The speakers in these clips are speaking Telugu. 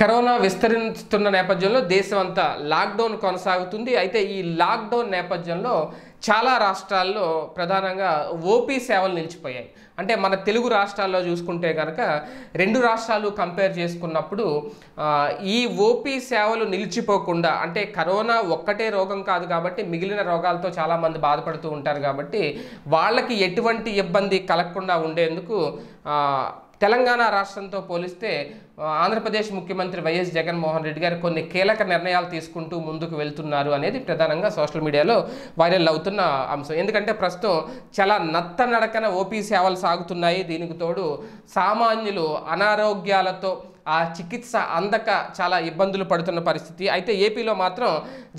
కరోనా విస్తరిస్తున్న నేపథ్యంలో దేశమంతా లాక్డౌన్ కొనసాగుతుంది అయితే ఈ లాక్డౌన్ నేపథ్యంలో చాలా రాష్ట్రాల్లో ప్రధానంగా ఓపీ సేవలు నిలిచిపోయాయి అంటే మన తెలుగు రాష్ట్రాల్లో చూసుకుంటే కనుక రెండు రాష్ట్రాలు కంపేర్ చేసుకున్నప్పుడు ఈ ఓపీ సేవలు నిలిచిపోకుండా అంటే కరోనా ఒక్కటే రోగం కాదు కాబట్టి మిగిలిన రోగాలతో చాలామంది బాధపడుతూ ఉంటారు కాబట్టి వాళ్ళకి ఎటువంటి ఇబ్బంది కలగకుండా ఉండేందుకు తెలంగాణ రాష్ట్రంతో పోలిస్తే ఆంధ్రప్రదేశ్ ముఖ్యమంత్రి వైఎస్ జగన్మోహన్ రెడ్డి గారు కొన్ని కీలక నిర్ణయాలు తీసుకుంటూ ముందుకు వెళ్తున్నారు అనేది ప్రధానంగా సోషల్ మీడియాలో వైరల్ అవుతున్న అంశం ఎందుకంటే ప్రస్తుతం చాలా నత్త నడకన ఓపీ సేవలు సాగుతున్నాయి దీనికి తోడు సామాన్యులు అనారోగ్యాలతో ఆ చికిత్స అందక చాలా ఇబ్బందులు పడుతున్న పరిస్థితి అయితే ఏపీలో మాత్రం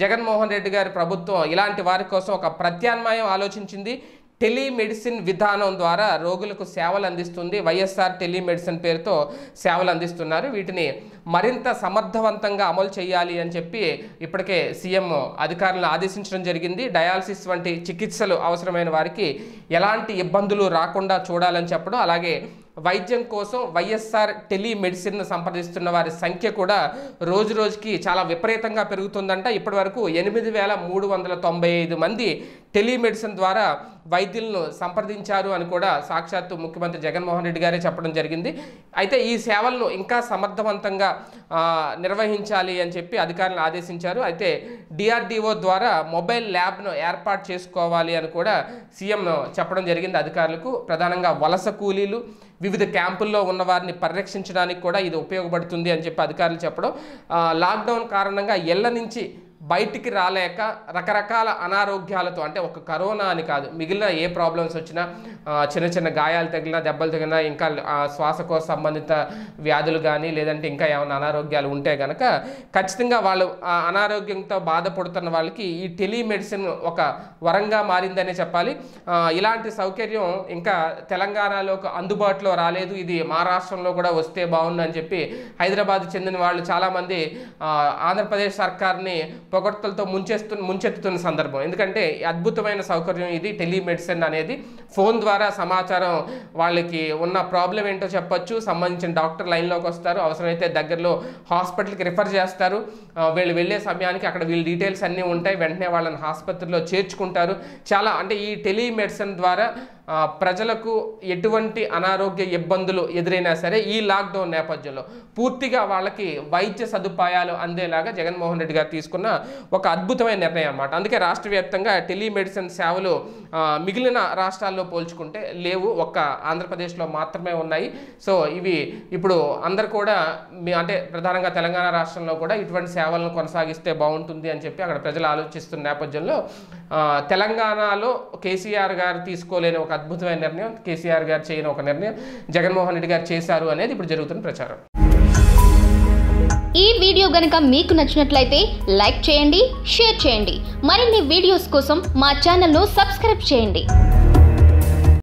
జగన్మోహన్ రెడ్డి గారి ప్రభుత్వం ఇలాంటి వారి కోసం ఒక ప్రత్యామ్నాయం ఆలోచించింది టెలిమెడిసిన్ విధానం ద్వారా రోగులకు సేవలు అందిస్తుంది వైఎస్ఆర్ టెలిమెడిసిన్ పేరుతో సేవలు అందిస్తున్నారు వీటిని మరింత సమర్థవంతంగా అమలు చేయాలి అని చెప్పి ఇప్పటికే సీఎం అధికారులను ఆదేశించడం జరిగింది డయాలసిస్ వంటి చికిత్సలు అవసరమైన వారికి ఎలాంటి ఇబ్బందులు రాకుండా చూడాలని చెప్పడం అలాగే వైద్యం కోసం వైఎస్ఆర్ టెలిమెడిసిన్ సంప్రదిస్తున్న వారి సంఖ్య కూడా రోజు రోజుకి చాలా విపరీతంగా పెరుగుతుందంట ఇప్పటి వరకు ఎనిమిది వేల మూడు వందల తొంభై ఐదు మంది టెలిమెడిసిన్ ద్వారా వైద్యులను సంప్రదించారు అని కూడా సాక్షాత్తు ముఖ్యమంత్రి జగన్మోహన్ రెడ్డి గారే చెప్పడం జరిగింది అయితే ఈ సేవలను ఇంకా సమర్థవంతంగా నిర్వహించాలి అని చెప్పి అధికారులను ఆదేశించారు అయితే డిఆర్డిఓ ద్వారా మొబైల్ ల్యాబ్ను ఏర్పాటు చేసుకోవాలి అని కూడా సీఎం చెప్పడం జరిగింది అధికారులకు ప్రధానంగా వలస కూలీలు వివిధ క్యాంపుల్లో ఉన్న వారిని పరిరక్షించడానికి కూడా ఇది ఉపయోగపడుతుంది అని చెప్పి అధికారులు చెప్పడం లాక్డౌన్ కారణంగా ఎల్ల నుంచి బయటికి రాలేక రకరకాల అనారోగ్యాలతో అంటే ఒక కరోనా అని కాదు మిగిలిన ఏ ప్రాబ్లమ్స్ వచ్చినా చిన్న చిన్న గాయాలు తగిలినా దెబ్బలు తగిలినా ఇంకా శ్వాసకోశ సంబంధిత వ్యాధులు కానీ లేదంటే ఇంకా ఏమైనా అనారోగ్యాలు ఉంటే కనుక ఖచ్చితంగా వాళ్ళు అనారోగ్యంతో బాధపడుతున్న వాళ్ళకి ఈ టెలిమెడిసిన్ ఒక వరంగా మారిందనే చెప్పాలి ఇలాంటి సౌకర్యం ఇంకా తెలంగాణలో అందుబాటులో రాలేదు ఇది మహారాష్ట్రంలో కూడా వస్తే బాగుందని చెప్పి హైదరాబాద్ చెందిన వాళ్ళు చాలామంది ఆంధ్రప్రదేశ్ సర్కార్ని పొగడ్తలతో ముంచేస్తు ముంచెత్తుతున్న సందర్భం ఎందుకంటే అద్భుతమైన సౌకర్యం ఇది టెలిమెడిసిన్ అనేది ఫోన్ ద్వారా సమాచారం వాళ్ళకి ఉన్న ప్రాబ్లం ఏంటో చెప్పొచ్చు సంబంధించిన డాక్టర్ లైన్లోకి వస్తారు అవసరమైతే దగ్గరలో హాస్పిటల్కి రిఫర్ చేస్తారు వీళ్ళు వెళ్ళే సమయానికి అక్కడ వీళ్ళ డీటెయిల్స్ అన్నీ ఉంటాయి వెంటనే వాళ్ళని ఆసుపత్రిలో చేర్చుకుంటారు చాలా అంటే ఈ టెలిమెడిసిన్ ద్వారా ప్రజలకు ఎటువంటి అనారోగ్య ఇబ్బందులు ఎదురైనా సరే ఈ లాక్డౌన్ నేపథ్యంలో పూర్తిగా వాళ్ళకి వైద్య సదుపాయాలు అందేలాగా జగన్మోహన్ రెడ్డి గారు తీసుకున్న ఒక అద్భుతమైన నిర్ణయం అనమాట అందుకే రాష్ట్ర వ్యాప్తంగా టెలిమెడిసిన్ సేవలు మిగిలిన రాష్ట్రాల్లో రాష్ట్రాల్లో పోల్చుకుంటే లేవు ఒక్క ఆంధ్రప్రదేశ్లో మాత్రమే ఉన్నాయి సో ఇవి ఇప్పుడు అందరు కూడా మీ అంటే ప్రధానంగా తెలంగాణ రాష్ట్రంలో కూడా ఇటువంటి సేవలను కొనసాగిస్తే బాగుంటుంది అని చెప్పి అక్కడ ప్రజలు ఆలోచిస్తున్న నేపథ్యంలో తెలంగాణలో కేసీఆర్ గారు తీసుకోలేని ఒక అద్భుతమైన నిర్ణయం కేసీఆర్ గారు చేయని ఒక నిర్ణయం జగన్మోహన్ రెడ్డి గారు చేశారు అనేది ఇప్పుడు జరుగుతున్న ప్రచారం ఈ వీడియో గనక మీకు నచ్చినట్లయితే లైక్ చేయండి షేర్ చేయండి మరిన్ని వీడియోస్ కోసం మా ఛానల్ను సబ్స్క్రైబ్ చేయండి